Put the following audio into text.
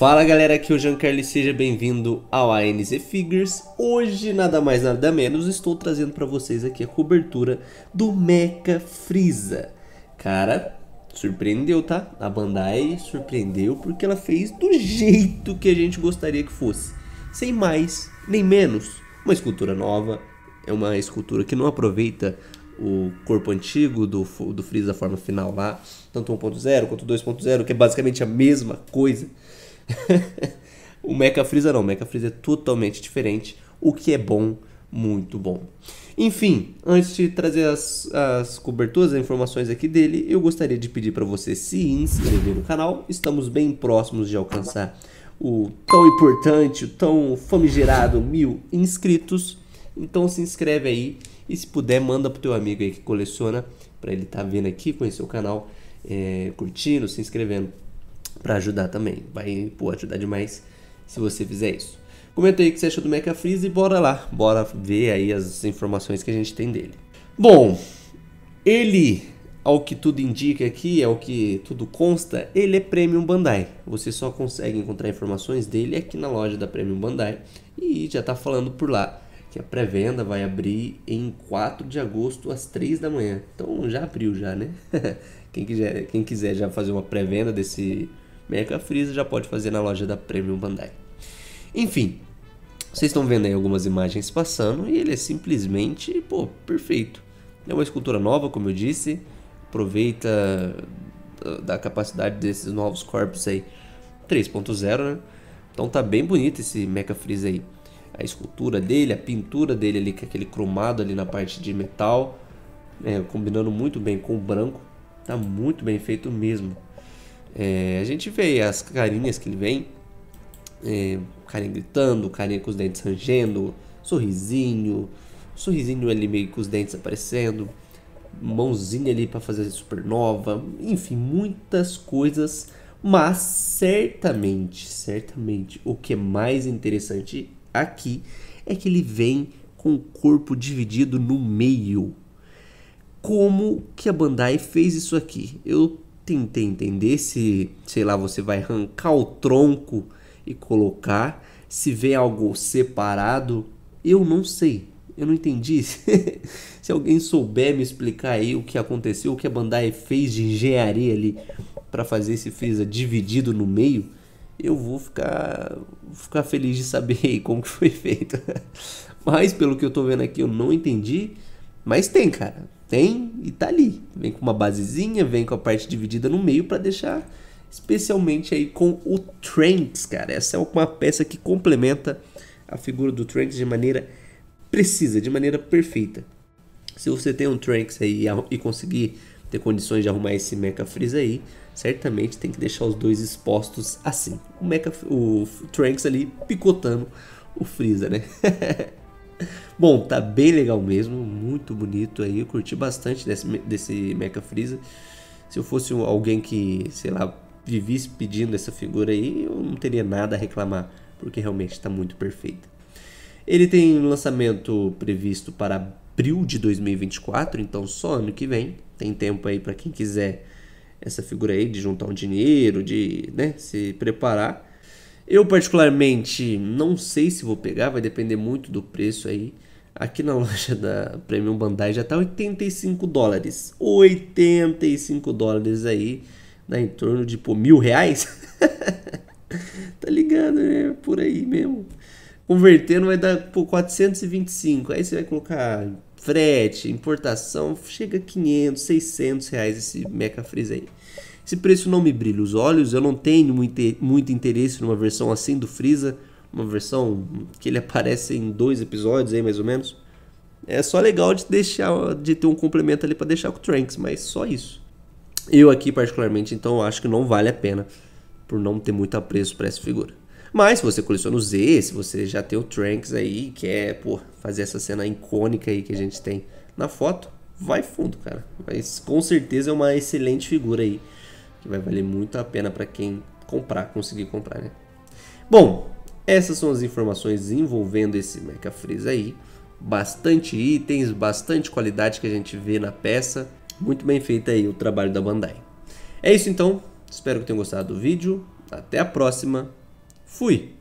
Fala galera, aqui é o Jean e seja bem-vindo ao ANZ Figures. Hoje, nada mais nada menos, estou trazendo para vocês aqui a cobertura do Mecha Freeza. Cara, surpreendeu, tá? A Bandai surpreendeu porque ela fez do jeito que a gente gostaria que fosse. Sem mais, nem menos. Uma escultura nova, é uma escultura que não aproveita o corpo antigo do, do Freeza, a forma final lá, tanto 1.0 quanto 2.0, que é basicamente a mesma coisa. o Mecha Freeza não, o Mecha Freeza é totalmente diferente, o que é bom, muito bom. Enfim, antes de trazer as, as coberturas, as informações aqui dele, eu gostaria de pedir para você se inscrever no canal. Estamos bem próximos de alcançar o tão importante, o tão famigerado mil inscritos. Então se inscreve aí e se puder manda pro teu amigo aí que coleciona para ele estar tá vendo aqui, conhecer o canal, é, curtindo, se inscrevendo para ajudar também. Vai pô, ajudar demais se você fizer isso. Comenta aí o que você achou do Mecha Freeze e bora lá, bora ver aí as informações que a gente tem dele. Bom, ele, ao que tudo indica aqui, é o que tudo consta, ele é Premium Bandai. Você só consegue encontrar informações dele aqui na loja da Premium Bandai e já tá falando por lá que a pré-venda vai abrir em 4 de agosto às 3 da manhã. Então já abriu já, né? quem, quiser, quem quiser já fazer uma pré-venda desse Mecha Freeza já pode fazer na loja da Premium Bandai. Enfim, vocês estão vendo aí algumas imagens passando e ele é simplesmente, pô, perfeito. É uma escultura nova, como eu disse, aproveita ah, da capacidade desses novos corpos aí 3.0, né? Então tá bem bonito esse Mecha Freeze aí. A escultura dele, a pintura dele ali, com aquele cromado ali na parte de metal, é, combinando muito bem com o branco. Tá muito bem feito mesmo. É, a gente vê as carinhas que ele vem, é, carinha gritando, carinha com os dentes rangendo, sorrisinho, sorrisinho ali meio com os dentes aparecendo, mãozinha ali para fazer supernova, enfim, muitas coisas, mas certamente, certamente, o que é mais interessante aqui é que ele vem com o corpo dividido no meio. Como que a Bandai fez isso aqui? Eu tentei entender se, sei lá, você vai arrancar o tronco e colocar, se vê algo separado, eu não sei. Eu não entendi. se alguém souber me explicar aí o que aconteceu, o que a Bandai fez de engenharia ali para fazer esse freezer dividido no meio, eu vou ficar, ficar feliz de saber aí como que foi feito. Mas pelo que eu tô vendo aqui, eu não entendi. Mas tem, cara tem e tá ali. Vem com uma basezinha, vem com a parte dividida no meio para deixar especialmente aí com o Trunks, cara. Essa é uma peça que complementa a figura do Trunks de maneira precisa, de maneira perfeita. Se você tem um Trunks aí e conseguir ter condições de arrumar esse Mecha Freeze aí, certamente tem que deixar os dois expostos assim. O Mecha o Trunks ali picotando o Freeza, né? Bom, tá bem legal mesmo, muito bonito aí. Eu curti bastante desse, desse Mecha Freeza. Se eu fosse alguém que, sei lá, vivisse pedindo essa figura aí, eu não teria nada a reclamar, porque realmente está muito perfeita. Ele tem um lançamento previsto para abril de 2024, então só ano que vem. Tem tempo aí para quem quiser essa figura aí de juntar um dinheiro, de né, se preparar. Eu particularmente não sei se vou pegar, vai depender muito do preço aí. Aqui na loja da Premium Bandai já tá 85 dólares. 85 dólares aí, né, em torno de por mil reais. tá ligado, né? Por aí mesmo. Convertendo vai dar por 425. Aí você vai colocar frete, importação, chega a 500, 600 reais esse Mecha Freeze aí. Esse preço não me brilha os olhos, eu não tenho muito interesse numa versão assim do Freeza, uma versão que ele aparece em dois episódios aí mais ou menos. É só legal de deixar de ter um complemento ali para deixar com o Trunks, mas só isso. Eu aqui particularmente então acho que não vale a pena por não ter muito apreço para essa figura. Mas se você coleciona o Z, se você já tem o Trunks aí e quer é, pô, fazer essa cena icônica aí que a gente tem na foto, vai fundo, cara. Mas com certeza é uma excelente figura aí que vai valer muito a pena para quem comprar, conseguir comprar, né? Bom, essas são as informações envolvendo esse Mecha Freeza aí. Bastante itens, bastante qualidade que a gente vê na peça. Muito bem feito aí o trabalho da Bandai. É isso então, espero que tenham gostado do vídeo. Até a próxima. Fui!